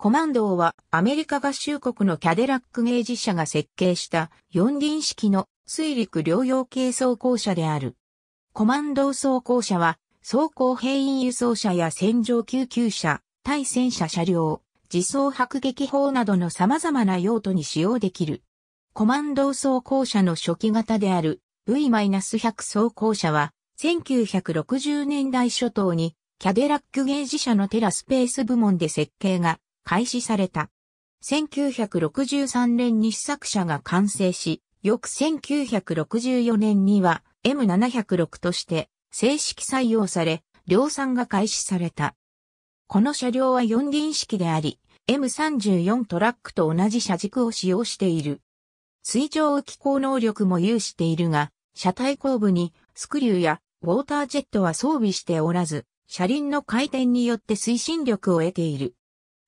コマンドーはアメリカ合衆国のキャデラック芸術社が設計した四輪式の水陸両用系装甲車である。コマンドー装甲車は装甲兵員輸送車や戦場救急車、対戦車車両、自走迫撃砲などの様々な用途に使用できる。コマンドー装甲車の初期型である V-100 装甲車は1960年代初頭にキャデラックゲージ社のテラスペース部門で設計が開始された。1963年に試作車が完成し、翌1964年には M706 として正式採用され、量産が開始された。この車両は四輪式であり、M34 トラックと同じ車軸を使用している。水上機構能力も有しているが、車体後部にスクリューやウォータージェットは装備しておらず、車輪の回転によって推進力を得ている。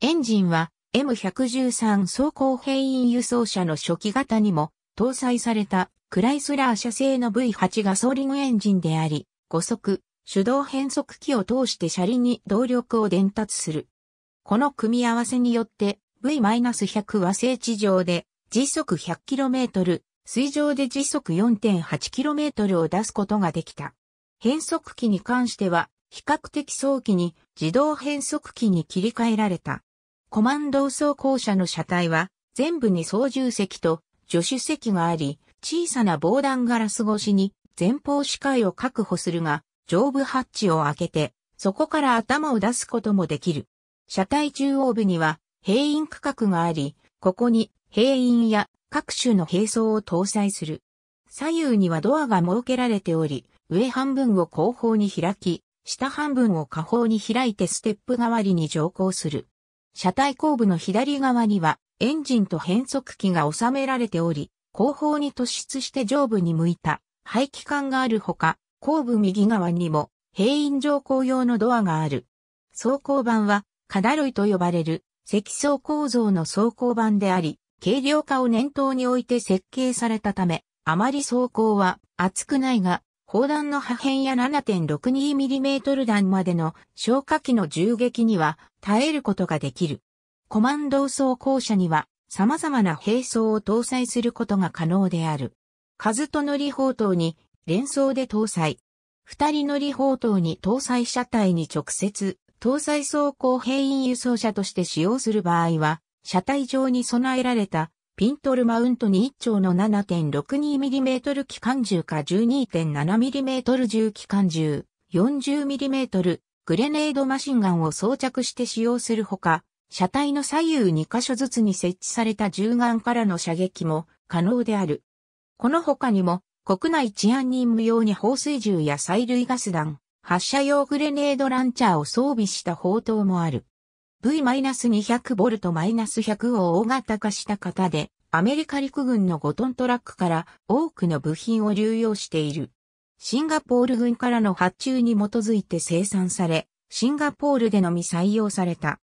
エンジンは M113 装甲兵員輸送車の初期型にも搭載されたクライスラー社製の V8 ガソリンエンジンであり、5速、手動変速機を通して車輪に動力を伝達する。この組み合わせによって V-100 は正地上で時速 100km、水上で時速 4.8km を出すことができた。変速機に関しては比較的早期に自動変速機に切り替えられた。コマンド走装甲車の車体は、全部に操縦席と助手席があり、小さな防弾ガラス越しに前方視界を確保するが、上部ハッチを開けて、そこから頭を出すこともできる。車体中央部には、兵員区画があり、ここに兵員や各種の兵装を搭載する。左右にはドアが設けられており、上半分を後方に開き、下半分を下方に開いてステップ代わりに乗降する。車体後部の左側にはエンジンと変速機が収められており、後方に突出して上部に向いた排気管があるほか、後部右側にも閉院乗降用のドアがある。装甲板はカダロイと呼ばれる積層構造の装甲板であり、軽量化を念頭に置いて設計されたため、あまり走行は厚くないが、砲弾の破片や 7.62mm 弾までの消火器の銃撃には耐えることができる。コマンド装甲車には様々な兵装を搭載することが可能である。数と乗り砲塔に連装で搭載。二人乗り砲塔に搭載車体に直接搭載装甲兵員輸送車として使用する場合は、車体上に備えられたピントルマウントに1丁の 7.62mm 機関銃か 12.7mm 銃機関銃 40mm グレネードマシンガンを装着して使用するほか、車体の左右2箇所ずつに設置された銃眼からの射撃も可能である。この他にも、国内治安任務用に放水銃や催涙ガス弾、発射用グレネードランチャーを装備した砲塔もある。V-200V-100 を大型化した型で、アメリカ陸軍の5トントラックから多くの部品を流用している。シンガポール軍からの発注に基づいて生産され、シンガポールでのみ採用された。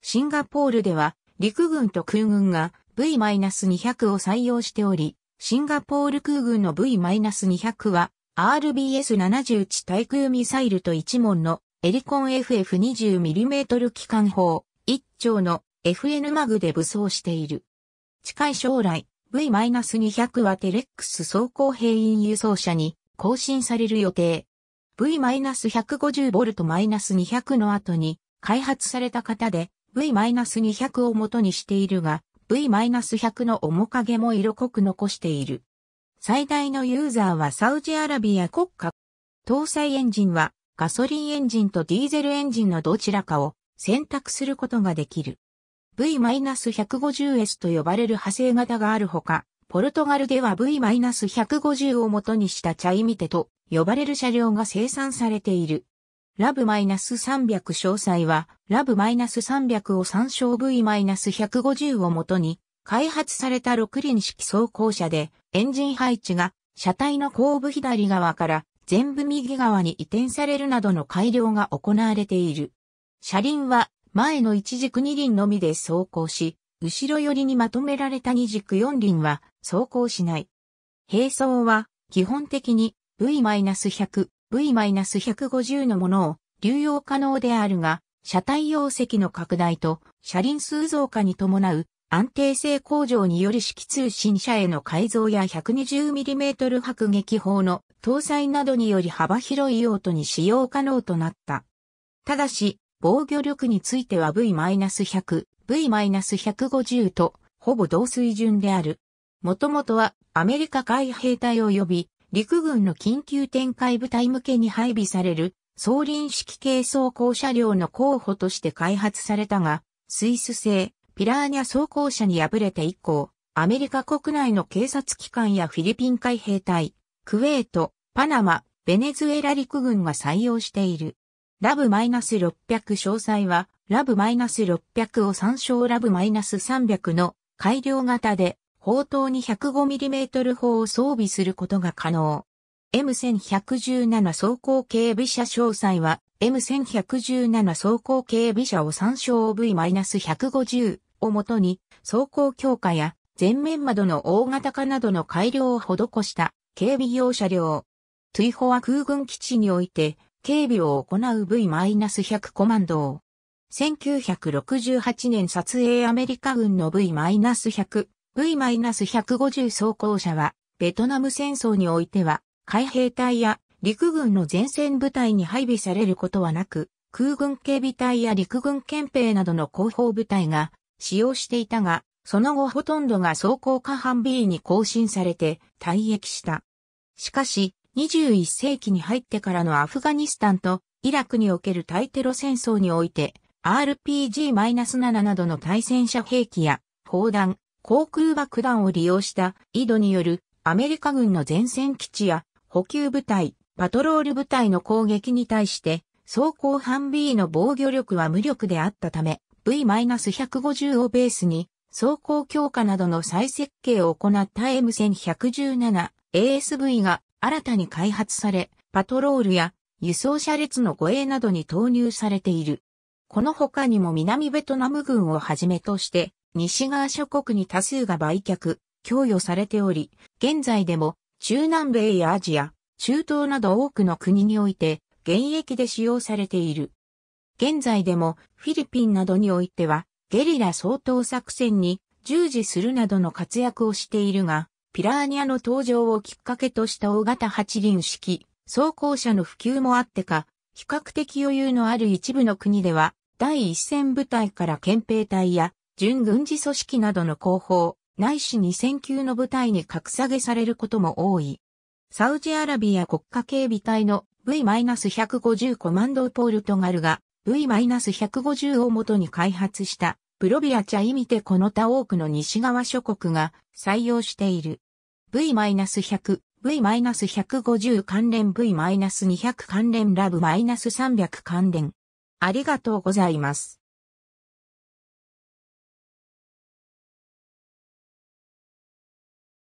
シンガポールでは、陸軍と空軍が V-200 を採用しており、シンガポール空軍の V-200 は r b s 7 1地対空ミサイルと一門のエリコン FF20mm 機関砲、1丁の FN マグで武装している。近い将来、V-200 はテレックス装甲兵員輸送車に更新される予定。V-150V-200 の後に開発された型で V-200 を元にしているが V-100 の面影も色濃く残している。最大のユーザーはサウジアラビア国家。搭載エンジンはガソリンエンジンとディーゼルエンジンのどちらかを選択することができる。V-150S と呼ばれる派生型があるほか、ポルトガルでは V-150 を元にしたチャイミテと呼ばれる車両が生産されている。ラブ -300 詳細は、ラブ -300 を参照 V-150 を元に、開発された6輪式走行車で、エンジン配置が、車体の後部左側から全部右側に移転されるなどの改良が行われている。車輪は前の一軸二輪のみで走行し、後ろ寄りにまとめられた二軸四輪は走行しない。並走は基本的に V-100、V-150 のものを流用可能であるが、車体容積の拡大と車輪数増加に伴う安定性向上により式通信車への改造や 120mm 迫撃砲の搭載などにより幅広い用途に使用可能となった。ただし、防御力については V-100、V-150 とほぼ同水準である。もともとはアメリカ海兵隊及び陸軍の緊急展開部隊向けに配備される総輪式軽装甲車両の候補として開発されたが、スイス製、ピラーニャ装甲車に敗れて以降、アメリカ国内の警察機関やフィリピン海兵隊、クウェート、パナマ、ベネズエラ陸軍が採用している。ラブ -600 詳細は、ラブ -600 を参照ラブ -300 の改良型で、砲塔に 105mm 砲を装備することが可能。M1117 走行警備車詳細は、M1117 走行警備車を参照 V-150 をもとに、走行強化や前面窓の大型化などの改良を施した警備用車両。トゥイホは空軍基地において警備を行う V-100 コマンドを。1968年撮影アメリカ軍の V-100、V-150 装甲車は、ベトナム戦争においては、海兵隊や陸軍の前線部隊に配備されることはなく、空軍警備隊や陸軍憲兵などの後方部隊が使用していたが、その後ほとんどが装甲下半 B に更新されて退役した。しかし、21世紀に入ってからのアフガニスタンとイラクにおける対テロ戦争において、RPG-7 などの対戦車兵器や砲弾、航空爆弾を利用した井戸によるアメリカ軍の前線基地や補給部隊、パトロール部隊の攻撃に対して、装甲半 B の防御力は無力であったため、V-150 をベースに、走行強化などの再設計を行った M1117 ASV が新たに開発され、パトロールや輸送車列の護衛などに投入されている。この他にも南ベトナム軍をはじめとして、西側諸国に多数が売却、供与されており、現在でも中南米やアジア、中東など多くの国において、現役で使用されている。現在でもフィリピンなどにおいてはゲリラ掃討作戦に従事するなどの活躍をしているが、ピラーニアの登場をきっかけとした大型八輪式装甲車の普及もあってか、比較的余裕のある一部の国では、第一線部隊から憲兵隊や準軍事組織などの後方、ないし2000級の部隊に格下げされることも多い。サウジアラビア国家警備隊の V-150 コマンドポルトガルが V-150 を元に開発したプロビア茶意味てこの他多くの西側諸国が採用している。V-100、V-150 関連 V-200 関連ラブ -300 関連。ありがとうございます。